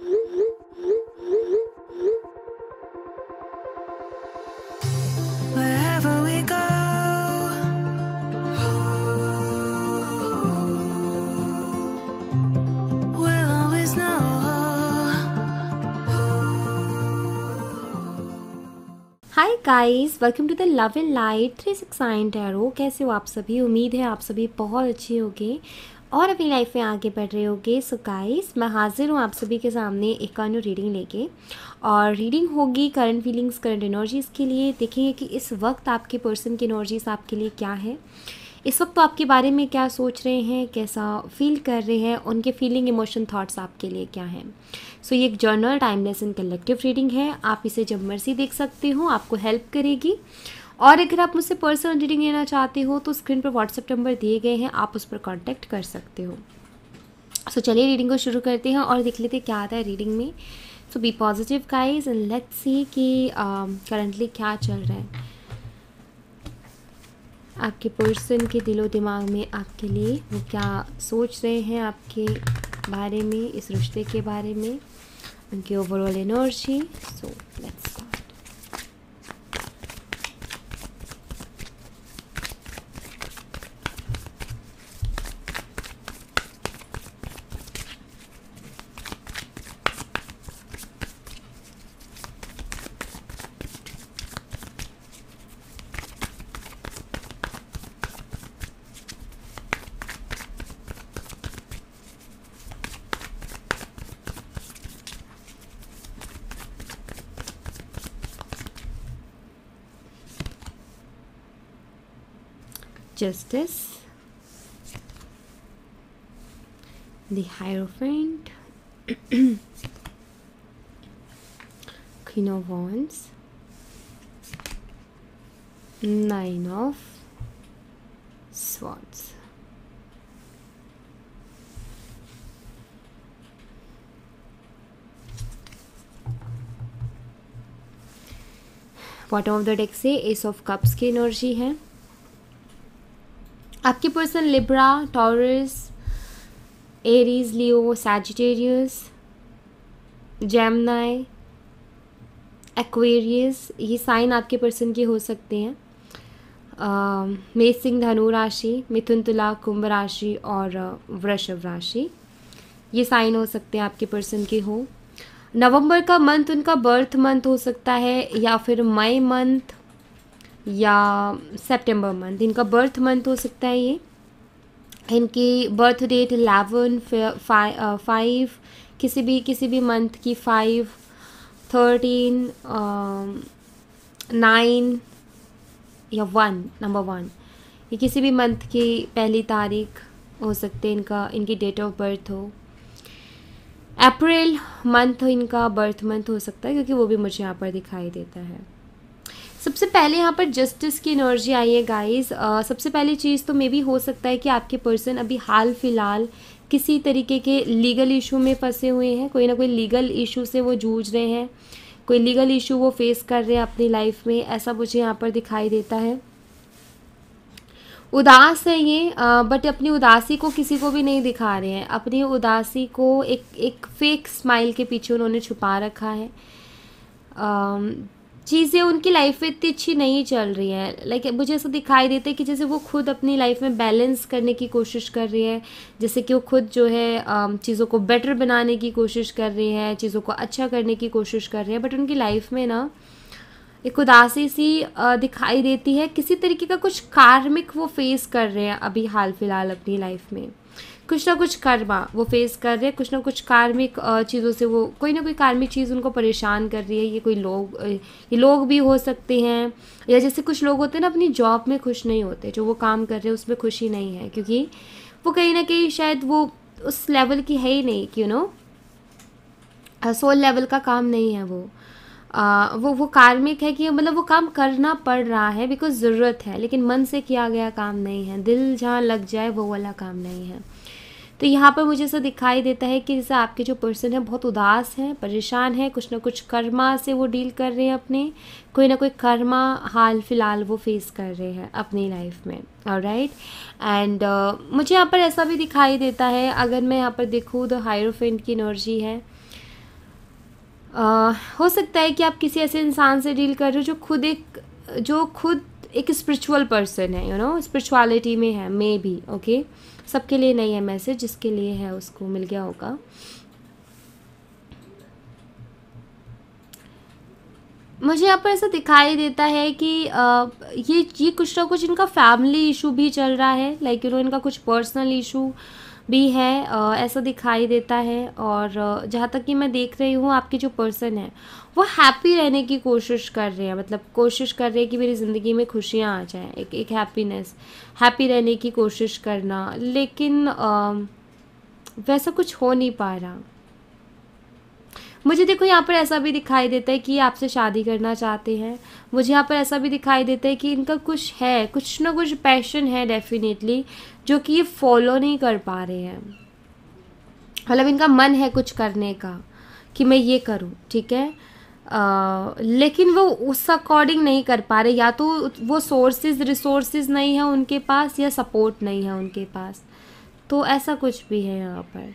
Hi guys welcome to the love and light three six nine tarot कैसे हो आप सभी उम्मीद है आप सभी बहुत अच्छे होंगे और अपनी लाइफ में आगे बढ़ रहे होगे सो गाइस मैं हाज़िर हूँ आप सभी के सामने एक और रीडिंग लेके और रीडिंग होगी करंट फीलिंग्स करंट एनर्जीज़ के लिए देखेंगे कि इस वक्त आपके पर्सन की एनर्जीज़ आपके लिए क्या है इस वक्त तो आपके बारे में क्या सोच रहे हैं कैसा फील कर रहे हैं उनके फीलिंग इमोशन थाट्स आपके लिए क्या हैं सो so, ये एक journal timeless and collective reading है आप इसे जब मर्जी देख सकते हो आपको हेल्प करेगी और अगर आप मुझसे पर्सनल रीडिंग लेना चाहते हो तो स्क्रीन पर व्हाट्सएप नंबर दिए गए हैं आप उस पर कॉन्टैक्ट कर सकते हो सो so, चलिए रीडिंग को शुरू करते हैं और देख लेते हैं क्या आता है रीडिंग में सो बी पॉजिटिव काइज एंड लेट सी कि करंटली um, क्या चल रहा है आपके पर्सन के दिलो दिमाग में आपके लिए वो क्या सोच रहे हैं आपके बारे में इस रिश्ते के बारे में उनकी overall energy so let's Justice, the Hierophant, Queen of Wands, Nine of Swords. Bottom of the deck से एस ऑफ कप्स की एनर्जी है आपके person Libra Taurus Aries Leo Sagittarius Gemini Aquarius ये साइन आपके पर्सन के हो सकते हैं मेष सिंह धनु राशि मिथुन तुला कुंभ राशि और वृषभ राशि ये साइन हो सकते हैं आपके पर्सन के हो नवंबर का मंथ उनका बर्थ मंथ हो सकता है या फिर मई मंथ या सेप्टेम्बर मंथ इनका बर्थ मंथ हो सकता है ये इनकी बर्थ डेट इलेवन फाइव किसी भी किसी भी मंथ की फाइव थर्टीन नाइन या वन नंबर वन ये किसी भी मंथ की पहली तारीख हो सकते हैं इनका इनकी डेट ऑफ बर्थ हो अप्रैल मंथ इनका बर्थ मंथ हो सकता है क्योंकि वो भी मुझे यहाँ पर दिखाई देता है सबसे पहले यहाँ पर जस्टिस की एनर्जी आई है गाइस सबसे पहली चीज़ तो मे भी हो सकता है कि आपके पर्सन अभी हाल फिलहाल किसी तरीके के लीगल इशू में फंसे हुए हैं कोई ना कोई लीगल इशू से वो जूझ रहे हैं कोई लीगल इशू वो फेस कर रहे हैं अपनी लाइफ में ऐसा मुझे यहाँ पर दिखाई देता है उदास है ये आ, बट अपनी उदासी को किसी को भी नहीं दिखा रहे हैं अपनी उदासी को एक एक फेक स्माइल के पीछे उन्होंने छुपा रखा है आ, चीज़ें उनकी लाइफ में इतनी अच्छी नहीं चल रही हैं लाइक like, मुझे ऐसा दिखाई देता है कि जैसे वो खुद अपनी लाइफ में बैलेंस करने की कोशिश कर रही है जैसे कि वो खुद जो है चीज़ों को बेटर बनाने की कोशिश कर रही है चीज़ों को अच्छा करने की कोशिश कर रही है बट उनकी लाइफ में ना एक उदासी सी दिखाई देती है किसी तरीके का कुछ कार्मिक वो फेस कर रहे हैं अभी हाल फिलहाल अपनी लाइफ में कुछ ना कुछ कर्मा वो फेस कर रहे हैं कुछ ना कुछ कार्मिक चीज़ों से वो कोई ना कोई कार्मिक चीज़ उनको परेशान कर रही है ये कोई लोग ये लोग भी हो सकते हैं या जैसे कुछ लोग होते हैं ना अपनी जॉब में खुश नहीं होते जो वो काम कर रहे हैं उसमें खुशी नहीं है क्योंकि वो कहीं ना कहीं शायद वो उस लेवल की है ही नहीं कि यू नो सोल लेवल का काम नहीं है वो आ, वो वो कार्मिक है कि मतलब वो काम करना पड़ रहा है बिकॉज ज़रूरत है लेकिन मन से किया गया काम नहीं है दिल जहाँ लग जाए वो वाला काम नहीं है तो यहाँ पर मुझे ऐसा दिखाई देता है कि जैसे आपके जो पर्सन है बहुत उदास हैं परेशान हैं कुछ ना कुछ कर्मा से वो डील कर रहे हैं अपने कोई ना कोई कर्मा हाल फिलहाल वो फेस कर रहे हैं अपनी लाइफ में और राइट एंड मुझे यहाँ पर ऐसा भी दिखाई देता है अगर मैं यहाँ पर देखूँ तो हायरोफेंट की एनर्जी है आ, हो सकता है कि आप किसी ऐसे इंसान से डील कर रहे हो जो खुद एक जो खुद एक स्पिरिचुअल पर्सन है यू नो स्पिरिचुअलिटी में है मे भी ओके सबके लिए नहीं है मैसेज जिसके लिए है उसको मिल गया होगा मुझे यहाँ पर ऐसा दिखाई देता है कि आ, ये ये कुछ ना कुछ इनका फैमिली इशू भी चल रहा है लाइक यू नो इनका कुछ पर्सनल इशू भी है ऐसा दिखाई देता है और जहाँ तक कि मैं देख रही हूँ आपके जो पर्सन है वो हैप्पी रहने की कोशिश कर रहे हैं मतलब कोशिश कर रहे हैं कि मेरी ज़िंदगी में खुशियाँ आ जाएँ एक एक हैप्पीनेस हैप्पी रहने की कोशिश करना लेकिन आ, वैसा कुछ हो नहीं पा रहा मुझे देखो यहाँ पर ऐसा भी दिखाई देता है कि ये आपसे शादी करना चाहते हैं मुझे यहाँ पर ऐसा भी दिखाई देता है कि इनका कुछ है कुछ ना कुछ पैशन है डेफिनेटली जो कि ये फॉलो नहीं कर पा रहे हैं मतलब इनका मन है कुछ करने का कि मैं ये करूँ ठीक है आ, लेकिन वो उस अकॉर्डिंग नहीं कर पा रहे या तो वो सोर्सेज रिसोर्सेज नहीं है उनके पास या सपोर्ट नहीं है उनके पास तो ऐसा कुछ भी है यहाँ पर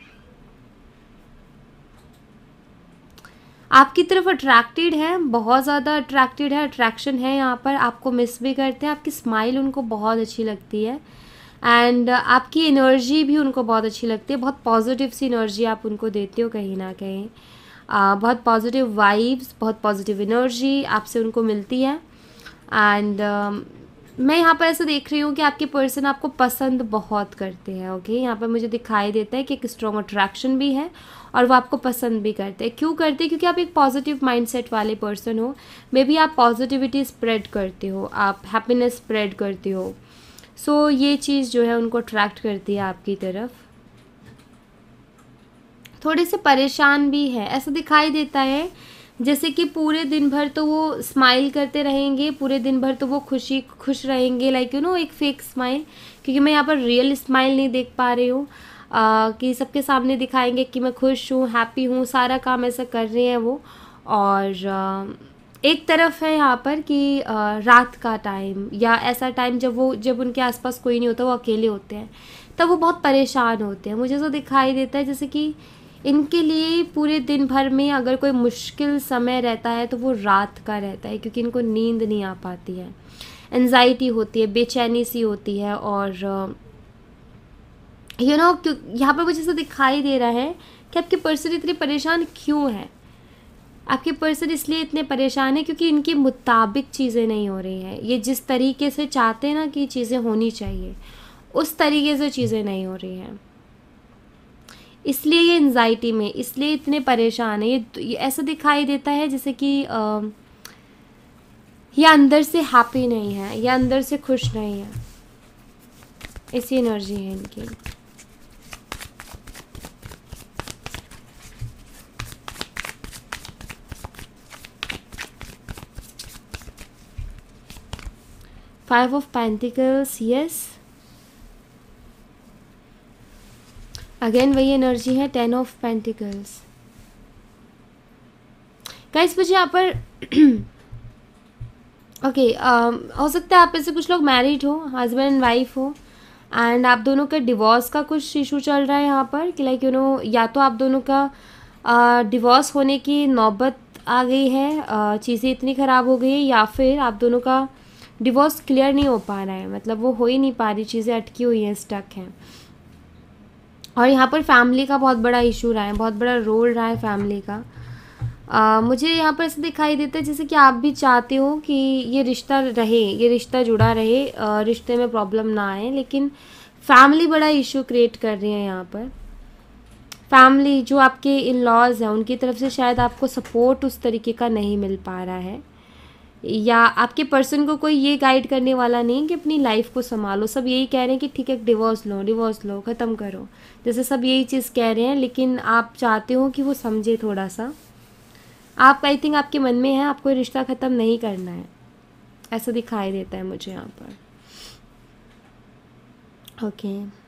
आपकी तरफ अट्रैक्टेड हैं बहुत ज़्यादा अट्रैक्टेड है अट्रैक्शन है यहाँ पर आपको मिस भी करते हैं आपकी स्माइल उनको बहुत अच्छी लगती है एंड आपकी एनर्जी भी उनको बहुत अच्छी लगती है बहुत पॉजिटिव सी एनर्जी आप उनको देते हो कहीं ना कहीं आ, बहुत पॉजिटिव वाइब्स बहुत पॉजिटिव एनर्जी आपसे उनको मिलती है एंड um, मैं यहाँ पर ऐसा देख रही हूँ कि आपके पर्सन आपको पसंद बहुत करते हैं ओके यहाँ पर मुझे दिखाई देता है कि एक स्ट्रॉन्ग अट्रैक्शन भी है और वो आपको पसंद भी करते हैं क्यों करते हैं क्योंकि आप एक पॉजिटिव माइंडसेट वाले पर्सन हो मे बी आप पॉजिटिविटी स्प्रेड करते हो आप हैप्पीनेस स्प्रेड करते हो सो so, ये चीज़ जो है उनको अट्रैक्ट करती है आपकी तरफ थोड़े से परेशान भी है ऐसा दिखाई देता है जैसे कि पूरे दिन भर तो वो स्माइल करते रहेंगे पूरे दिन भर तो वो खुशी खुश रहेंगे लाइक यू नो एक फेक स्माइल क्योंकि मैं यहाँ पर रियल स्माइल नहीं देख पा रही हूँ कि सबके सामने दिखाएंगे कि मैं खुश हूँ हैप्पी हूँ सारा काम ऐसा कर रहे हैं वो और एक तरफ है यहाँ पर कि रात का टाइम या ऐसा टाइम जब वो जब उनके आसपास कोई नहीं होता वो अकेले होते हैं तब वो बहुत परेशान होते हैं मुझे तो दिखाई देता है जैसे कि इनके लिए पूरे दिन भर में अगर कोई मुश्किल समय रहता है तो वो रात का रहता है क्योंकि इनको नींद नहीं आ पाती है एनजाइटी होती है बेचैनी सी होती है और यू नो क्यों यहाँ पर मुझे ऐसा दिखाई दे रहा है कि आपके पर्सन इतने परेशान क्यों हैं आपके पर्सन इसलिए इतने परेशान हैं क्योंकि इनके मुताबिक चीज़ें नहीं हो रही हैं ये जिस तरीके से चाहते हैं ना कि चीज़ें होनी चाहिए उस तरीके से चीज़ें नहीं हो रही हैं इसलिए ये एनजाइटी में इसलिए इतने परेशान है ये, तो, ये ऐसा दिखाई देता है जैसे कि ये अंदर से हैप्पी नहीं है या अंदर से खुश नहीं है ऐसी एनर्जी है इनकी five of pentacles yes again वही एनर्जी है टेन ऑफ पेंटिकल्स इस मुझे यहाँ पर ओके um, हो सकता है आप ऐसे कुछ लोग मैरिड हो हस्बैंड एंड वाइफ हो एंड आप दोनों का डिवोर्स का कुछ इशू चल रहा है यहाँ पर कि लाइक यू नो या तो आप दोनों का डिवोर्स uh, होने की नौबत आ गई है uh, चीज़ें इतनी ख़राब हो गई है या फिर आप दोनों का डिवोर्स क्लियर नहीं हो पा रहा है मतलब वो हो ही नहीं पा रही चीज़ें अटकी हुई हैं स्टक हैं और यहाँ पर फैमिली का बहुत बड़ा इशू रहा है बहुत बड़ा रोल रहा है फैमिली का आ, मुझे यहाँ पर ऐसे दिखाई देता है जैसे कि आप भी चाहते हो कि ये रिश्ता रहे ये रिश्ता जुड़ा रहे रिश्ते में प्रॉब्लम ना आए लेकिन फैमिली बड़ा इशू क्रिएट कर रही है यहाँ पर फैमिली जो आपके इन लॉज हैं उनकी तरफ से शायद आपको सपोर्ट उस तरीके का नहीं मिल पा रहा है या आपके पर्सन को कोई ये गाइड करने वाला नहीं कि अपनी लाइफ को संभालो सब यही कह रहे हैं कि ठीक है डिवोर्स लो डिवोर्स लो ख़त्म करो जैसे सब यही चीज़ कह रहे हैं लेकिन आप चाहते हो कि वो समझे थोड़ा सा आप आई थिंक आपके मन में है आपको रिश्ता ख़त्म नहीं करना है ऐसा दिखाई देता है मुझे यहाँ पर ओके okay.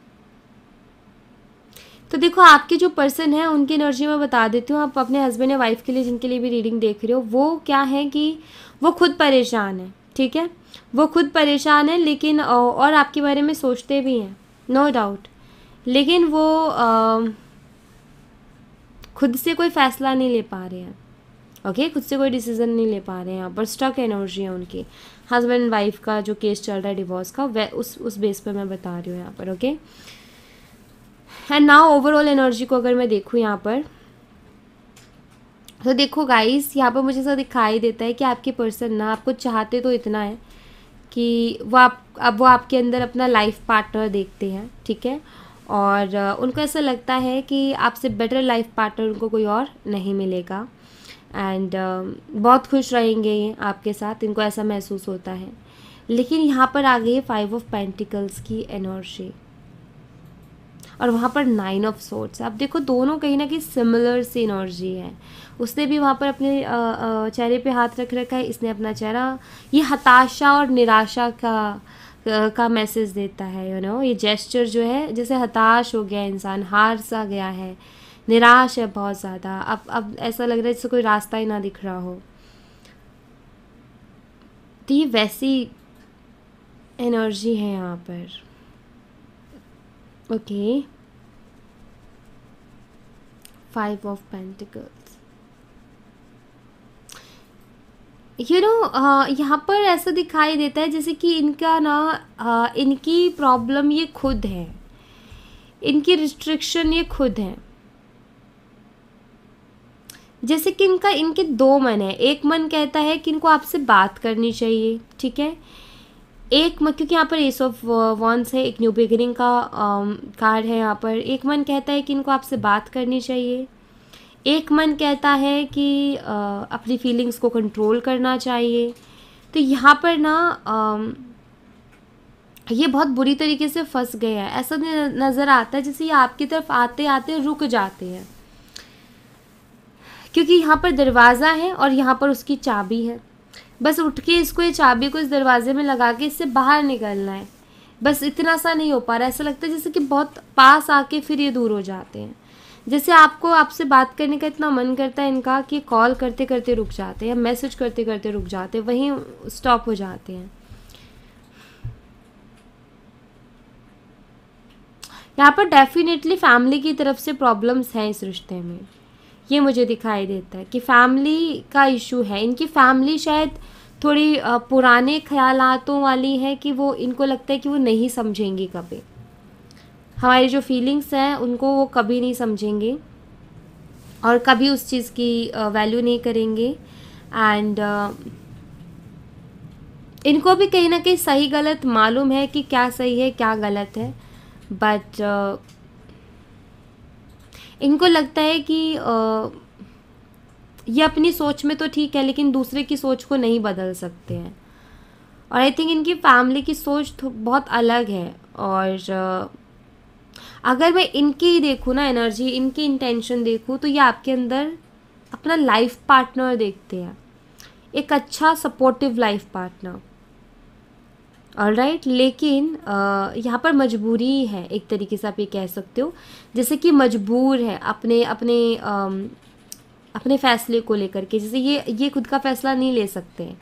तो देखो आपके जो पर्सन है उनकी एनर्जी मैं बता देती हूँ आप अपने हस्बैंड या वाइफ के लिए जिनके लिए भी रीडिंग देख रहे हो वो क्या है कि वो खुद परेशान है ठीक है वो खुद परेशान है लेकिन और आपके बारे में सोचते भी हैं नो डाउट लेकिन वो आ, खुद से कोई फैसला नहीं ले पा रहे हैं ओके okay? खुद से कोई डिसीजन नहीं ले पा रहे हैं यहाँ पर स्टक एनर्जी है उनकी हस्बैंड वाइफ का जो केस चल रहा है डिवोर्स का वह उस उस बेस पर मैं बता रही हूँ यहाँ पर okay okay? And now overall energy को अगर मैं देखूँ यहाँ पर तो देखो गाइस यहाँ पर मुझे ऐसा दिखाई देता है कि आपके पर्सन ना आपको चाहते तो इतना है कि वो आप अब वो आपके अंदर अपना लाइफ पार्टनर देखते हैं ठीक है और उनको ऐसा लगता है कि आपसे बेटर लाइफ पार्टनर उनको कोई और नहीं मिलेगा एंड बहुत खुश रहेंगे ये आपके साथ इनको ऐसा महसूस होता है लेकिन यहाँ पर आ गई है फाइव ऑफ पेंटिकल्स की एनर्जी और वहाँ पर नाइन ऑफ सोर्ट्स आप देखो दोनों कहीं ना कहीं सिमिलर एनर्जी है उसने भी वहाँ पर अपने चेहरे पे हाथ रख रखा है इसने अपना चेहरा ये हताशा और निराशा का का मैसेज देता है यू you नो know? ये जेस्चर जो है जैसे हताश हो गया इंसान हार सा गया है निराश है बहुत ज़्यादा अब अब ऐसा लग रहा है जैसे कोई रास्ता ही ना दिख रहा हो तो ये वैसी एनर्जी है यहाँ पर okay five of pentacles you know uh, यहाँ पर ऐसा दिखाई देता है जैसे कि इनका ना uh, इनकी प्रॉब्लम ये खुद है इनकी रिस्ट्रिक्शन ये खुद है जैसे कि इनका इनके दो मन है एक मन कहता है कि इनको आपसे बात करनी चाहिए ठीक है एक मन क्योंकि यहाँ पर एस ऑफ वॉन्स है एक न्यू बिगिनिंग का कार्ड um, है यहाँ पर एक मन कहता है कि इनको आपसे बात करनी चाहिए एक मन कहता है कि आ, अपनी फीलिंग्स को कंट्रोल करना चाहिए तो यहाँ पर ना आ, um, ये बहुत बुरी तरीके से फंस गया है ऐसा नज़र आता है जैसे ये आपकी तरफ आते आते रुक जाते हैं क्योंकि यहाँ पर दरवाज़ा है और यहाँ पर उसकी चाबी है बस उठ के इसको ये चाबी को इस दरवाजे में लगा के इससे बाहर निकलना है बस इतना सा नहीं हो पा रहा ऐसा लगता है जैसे कि बहुत पास आके फिर ये दूर हो जाते हैं जैसे आपको आपसे बात करने का इतना मन करता है इनका कि कॉल करते करते रुक जाते हैं या मैसेज करते करते रुक जाते हैं वहीं स्टॉप हो जाते हैं यहाँ पर डेफिनेटली फैमिली की तरफ से प्रॉब्लम्स हैं इस रिश्ते में ये मुझे दिखाई देता है कि फैमिली का इशू है इनकी फैमिली शायद थोड़ी पुराने ख्यालातों वाली है कि वो इनको लगता है कि वो नहीं समझेंगी कभी हमारी जो फीलिंग्स हैं उनको वो कभी नहीं समझेंगे और कभी उस चीज़ की वैल्यू नहीं करेंगे एंड इनको भी कहीं ना कहीं सही गलत मालूम है कि क्या सही है क्या गलत है बट इनको लगता है कि ये अपनी सोच में तो ठीक है लेकिन दूसरे की सोच को नहीं बदल सकते हैं और आई थिंक इनकी फैमिली की सोच बहुत अलग है और अगर मैं इनकी देखूँ ना एनर्जी इनकी इंटेंशन देखूँ तो ये आपके अंदर अपना लाइफ पार्टनर देखते हैं एक अच्छा supportive life partner all right लेकिन यहाँ पर मजबूरी है एक तरीके से आप ये कह सकते हो जैसे कि मजबूर है अपने अपने अपने फैसले को लेकर के जैसे ये ये खुद का फैसला नहीं ले सकते हैं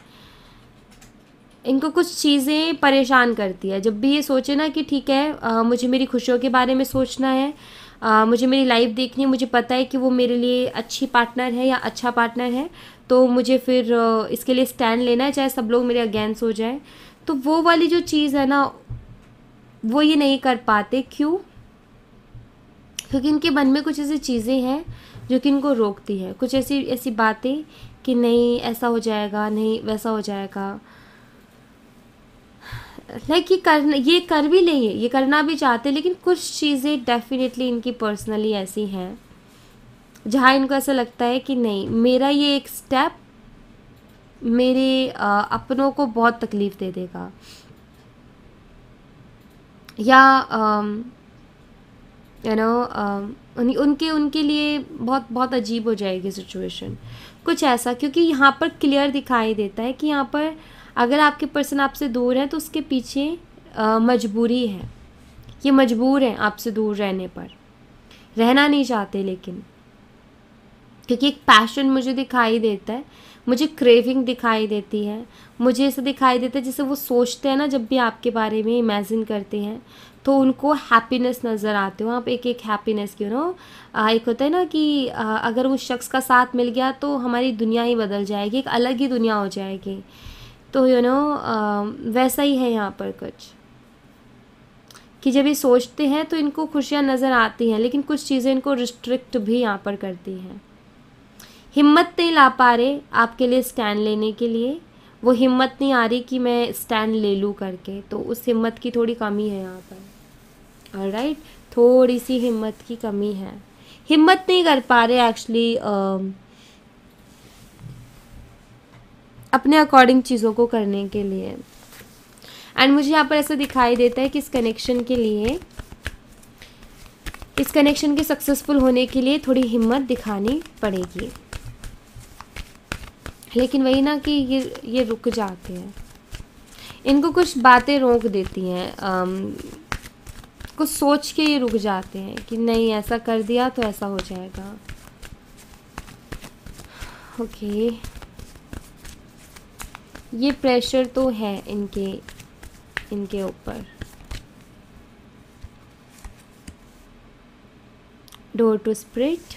इनको कुछ चीज़ें परेशान करती है जब भी ये सोचे ना कि ठीक है आ, मुझे मेरी खुशियों के बारे में सोचना है आ, मुझे मेरी लाइफ देखनी है मुझे पता है कि वो मेरे लिए अच्छी पार्टनर है या अच्छा पार्टनर है तो मुझे फिर इसके लिए स्टैंड लेना है चाहे सब लोग मेरे अगेंस्ट हो जाए तो वो वाली जो चीज़ है ना वो ये नहीं कर पाते क्यों क्योंकि इनके मन में कुछ ऐसी चीज़ें हैं जो कि इनको रोकती है कुछ ऐसी ऐसी बातें कि नहीं ऐसा हो जाएगा नहीं वैसा हो जाएगा लाइक ये कर ये कर भी लेंगे ये करना भी चाहते हैं लेकिन कुछ चीज़ें डेफिनेटली इनकी पर्सनली ऐसी हैं जहाँ इनको ऐसा लगता है कि नहीं मेरा ये एक स्टेप मेरे अपनों को बहुत तकलीफ़ दे देगा या यू नो उन, उनके उनके लिए बहुत बहुत अजीब हो जाएगी सिचुएशन कुछ ऐसा क्योंकि यहाँ पर क्लियर दिखाई देता है कि यहाँ पर अगर आपके पर्सन आपसे दूर है तो उसके पीछे आ, मजबूरी है ये मजबूर हैं आपसे दूर रहने पर रहना नहीं चाहते लेकिन क्योंकि एक पैशन मुझे दिखाई देता है मुझे क्रेविंग दिखाई देती है मुझे ऐसा दिखाई देता है जैसे वो सोचते हैं ना जब भी आपके बारे में इमेजिन करते हैं तो उनको हैप्पीनेस नज़र आते हो आप एक एक हैप्पीनेस यू नो एक होता है ना कि अगर उस शख्स का साथ मिल गया तो हमारी दुनिया ही बदल जाएगी एक अलग ही दुनिया हो जाएगी तो यू you नो know, वैसा ही है यहाँ पर कुछ कि जब ये सोचते हैं तो इनको खुशियाँ नज़र आती हैं लेकिन कुछ चीज़ें इनको रिस्ट्रिक्ट भी यहाँ पर करती हैं हिम्मत नहीं ला पा रहे आपके लिए स्टैंड लेने के लिए वो हिम्मत नहीं आ रही कि मैं स्टैंड ले लूँ करके तो उस हिम्मत की थोड़ी कमी है यहाँ पर और राइट थोड़ी सी हिम्मत की कमी है हिम्मत नहीं कर पा रहे एक्चुअली अपने अकॉर्डिंग चीज़ों को करने के लिए एंड मुझे यहाँ पर ऐसा दिखाई देता है कि इस कनेक्शन के लिए इस कनेक्शन के सक्सेसफुल होने के लिए थोड़ी हिम्मत दिखानी पड़ेगी लेकिन वही ना कि ये ये रुक जाते हैं इनको कुछ बातें रोक देती हैं कुछ सोच के ये रुक जाते हैं कि नहीं ऐसा कर दिया तो ऐसा हो जाएगा ओके ये प्रेशर तो है इनके इनके ऊपर डोर टू स्प्रिट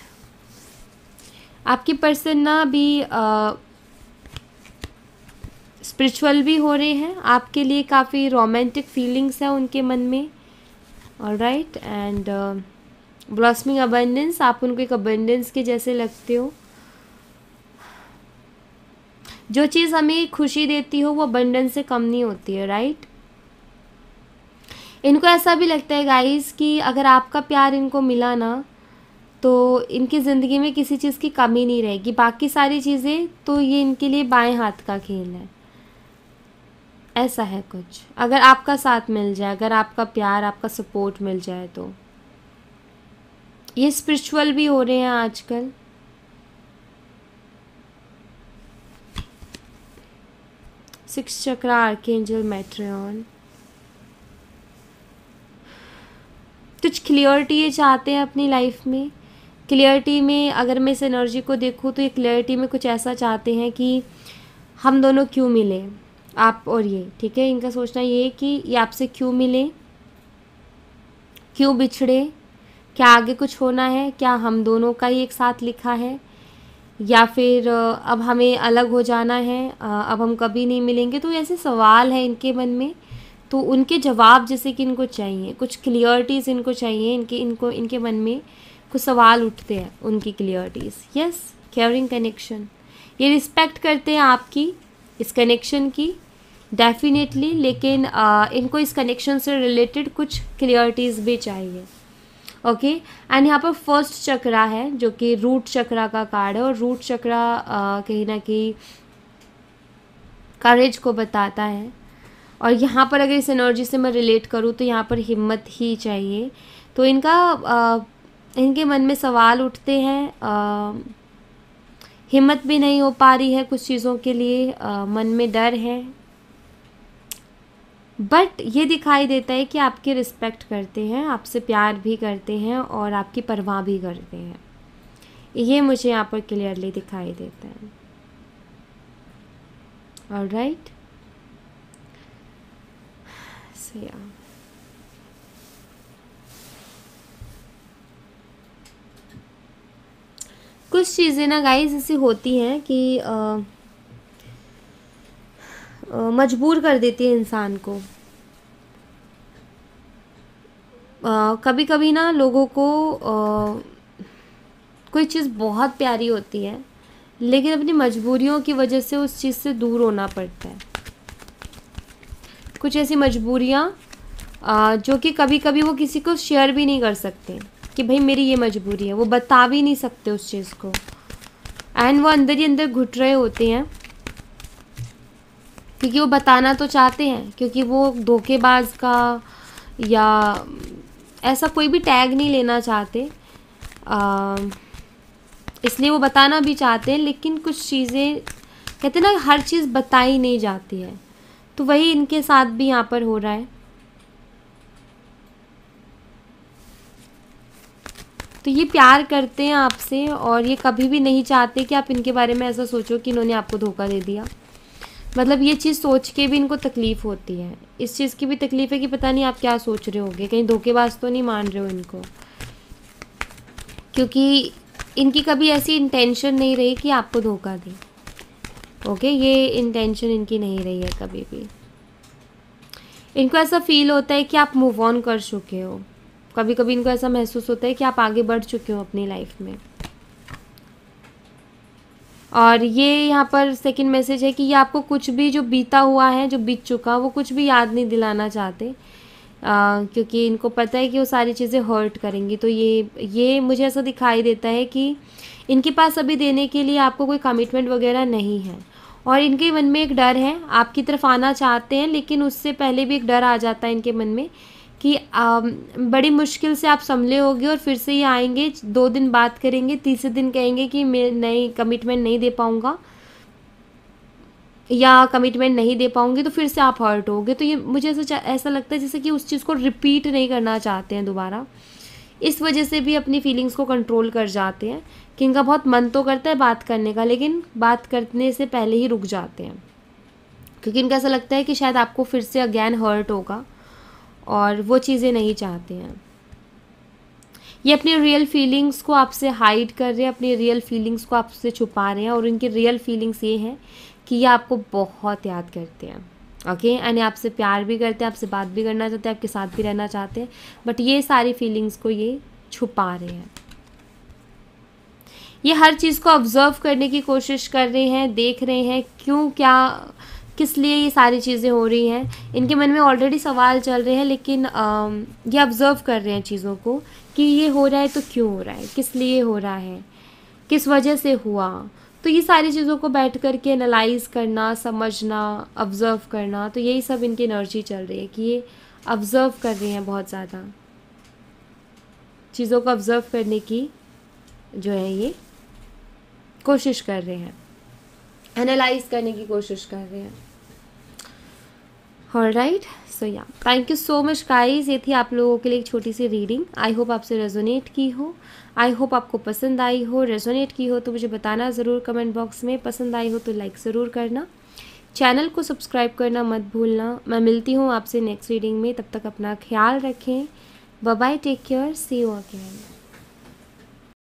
आपकी पर्सन ना भी आ, स्पिरिचुअल भी हो रहे हैं आपके लिए काफ़ी रोमांटिक फीलिंग्स हैं उनके मन में और राइट एंड ब्लॉसमिंग अबेंडेंस आप उनको एक अबेंडेंस के जैसे लगते हो जो चीज़ हमें खुशी देती हो वो अबेंडेंस से कम नहीं होती है राइट इनको ऐसा भी लगता है गाइस कि अगर आपका प्यार इनको मिला ना तो इनकी ज़िंदगी में किसी चीज़ की कमी नहीं रहेगी बाकी सारी चीज़ें तो ये इनके लिए बाएं हाथ का खेल है ऐसा है कुछ अगर आपका साथ मिल जाए अगर आपका प्यार आपका सपोर्ट मिल जाए तो ये स्पिरिचुअल भी हो रहे हैं आजकल सिक्स आर्क आर्केंजल मेट्रियन कुछ क्लियरिटी ये चाहते हैं अपनी लाइफ में क्लियरिटी में अगर मैं इस एनर्जी को देखूँ तो ये क्लियरिटी में कुछ ऐसा चाहते हैं कि हम दोनों क्यों मिले आप और ये ठीक है इनका सोचना ये कि ये आपसे क्यों मिले क्यों बिछड़े क्या आगे कुछ होना है क्या हम दोनों का ही एक साथ लिखा है या फिर अब हमें अलग हो जाना है अब हम कभी नहीं मिलेंगे तो ऐसे सवाल है इनके मन में तो उनके जवाब जैसे कि इनको चाहिए कुछ क्लियरिटीज़ इनको चाहिए इनके इनको इनके मन में कुछ सवाल उठते हैं उनकी क्लियरिटीज़ यस केयरिंग कनेक्शन ये रिस्पेक्ट करते हैं आपकी इस कनेक्शन की डेफिनेटली लेकिन आ, इनको इस कनेक्शन से रिलेटेड कुछ क्लियरिटीज़ भी चाहिए ओके एंड यहाँ पर फर्स्ट चक्रा है जो कि रूट चक्रा का कार्ड है और रूट चक्रा कहीं ना कहीं करेज को बताता है और यहाँ पर अगर इस एनर्जी से मैं रिलेट करूँ तो यहाँ पर हिम्मत ही चाहिए तो इनका आ, इनके मन में सवाल उठते हैं आ, हिम्मत भी नहीं हो पा रही है कुछ चीज़ों के लिए आ, मन में डर है बट ये दिखाई देता है कि आपके रिस्पेक्ट करते हैं आपसे प्यार भी करते हैं और आपकी परवाह भी करते हैं ये मुझे यहाँ पर क्लियरली दिखाई देता है और राइट कुछ चीज़ें ना गाइस ऐसी होती हैं कि आ, मजबूर कर देती है इंसान को कभी कभी ना लोगों को आ, कोई चीज़ बहुत प्यारी होती है लेकिन अपनी मजबूरियों की वजह से उस चीज़ से दूर होना पड़ता है कुछ ऐसी मजबूरियाँ जो कि कभी कभी वो किसी को शेयर भी नहीं कर सकते कि भाई मेरी ये मजबूरी है वो बता भी नहीं सकते उस चीज़ को एंड वो अंदर ही अंदर घुट रहे होते हैं क्योंकि वो बताना तो चाहते हैं क्योंकि वो धोखेबाज का या ऐसा कोई भी टैग नहीं लेना चाहते इसलिए वो बताना भी चाहते हैं लेकिन कुछ चीज़ें कहते ना हर चीज़ बताई नहीं जाती है तो वही इनके साथ भी यहाँ पर हो रहा है तो ये प्यार करते हैं आपसे और ये कभी भी नहीं चाहते कि आप इनके बारे में ऐसा सोचो कि इन्होंने आपको धोखा दे दिया मतलब ये चीज़ सोच के भी इनको तकलीफ़ होती है इस चीज़ की भी तकलीफ़ है कि पता नहीं आप क्या सोच रहे होगे कहीं धोखेबाज तो नहीं मान रहे हो इनको क्योंकि इनकी कभी ऐसी इंटेंशन नहीं रही कि आपको धोखा दें ओके ये इंटेंशन इनकी नहीं रही है कभी भी इनको ऐसा फील होता है कि आप मूव ऑन कर चुके हो कभी कभी इनको ऐसा महसूस होता है कि आप आगे बढ़ चुके हो अपनी लाइफ में और ये यहाँ पर सेकंड मैसेज है कि ये आपको कुछ भी जो बीता हुआ है जो बीत चुका वो कुछ भी याद नहीं दिलाना चाहते आ, क्योंकि इनको पता है कि वो सारी चीज़ें हर्ट करेंगी तो ये ये मुझे ऐसा दिखाई देता है कि इनके पास अभी देने के लिए आपको कोई कमिटमेंट वगैरह नहीं है और इनके मन में एक डर है आपकी तरफ आना चाहते हैं लेकिन उससे पहले भी एक डर आ जाता है इनके मन में कि बड़ी मुश्किल से आप संभले होगे और फिर से ये आएंगे दो दिन बात करेंगे तीसरे दिन कहेंगे कि मैं नहीं कमिटमेंट नहीं दे पाऊँगा या कमिटमेंट नहीं दे पाऊँगी तो फिर से आप हर्ट होगे तो ये मुझे ऐसा ऐसा लगता है जैसे कि उस चीज़ को रिपीट नहीं करना चाहते हैं दोबारा इस वजह से भी अपनी फीलिंग्स को कंट्रोल कर जाते हैं कि इनका बहुत मन तो करता है बात करने का लेकिन बात करने से पहले ही रुक जाते हैं क्योंकि इनका ऐसा लगता है कि शायद आपको फिर से अगैन हर्ट होगा और वो चीज़ें नहीं चाहते हैं ये अपने रियल फीलिंग्स को आपसे हाइड कर रहे हैं अपने रियल फीलिंग्स को आपसे छुपा रहे हैं और उनकी रियल फीलिंग्स ये हैं कि ये आपको बहुत याद करते हैं ओके यानी आपसे प्यार भी करते हैं आपसे बात भी करना चाहते हैं आपके साथ भी रहना चाहते हैं बट ये सारी फीलिंग्स को ये छुपा रहे हैं ये हर चीज़ को ऑब्ज़र्व करने की कोशिश कर रहे हैं देख रहे हैं क्यों क्या किस लिए ये सारी चीज़ें हो रही हैं इनके मन में ऑलरेडी सवाल चल रहे हैं लेकिन आ, ये ऑब्ज़र्व कर रहे हैं चीज़ों को कि ये हो रहा है तो क्यों हो रहा है किस लिए हो रहा है किस वजह से हुआ तो ये सारी चीज़ों को बैठ कर के एनालाइज करना समझना ऑब्ज़र्व करना तो यही सब इनकी एनर्जी चल रही है कि ये ऑब्ज़र्व कर रहे हैं बहुत ज़्यादा चीज़ों को ऑब्ज़र्व करने की जो है ये कोशिश कर रहे हैं एनालाइज करने की कोशिश कर रहे हैं all right so yeah thank you so much guys ये थी आप लोगों के लिए एक छोटी सी रीडिंग आई होप आपसे रेजोनेट की हो आई होप आपको पसंद आई हो रेजोनेट की हो तो मुझे बताना ज़रूर कमेंट बॉक्स में पसंद आई हो तो लाइक ज़रूर करना चैनल को सब्सक्राइब करना मत भूलना मैं मिलती हूँ आपसे नेक्स्ट रीडिंग में तब तक अपना ख्याल रखें bye take care see you again